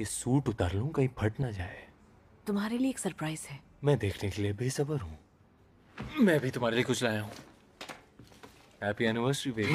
ये सूट उतार लूं कहीं फट ना जाए तुम्हारे लिए एक सरप्राइज है मैं देखने के लिए बेसब्र हूँ मैं भी तुम्हारे लिए कुछ लाया हूँ हैप्पी एनिवर्सरी बेबी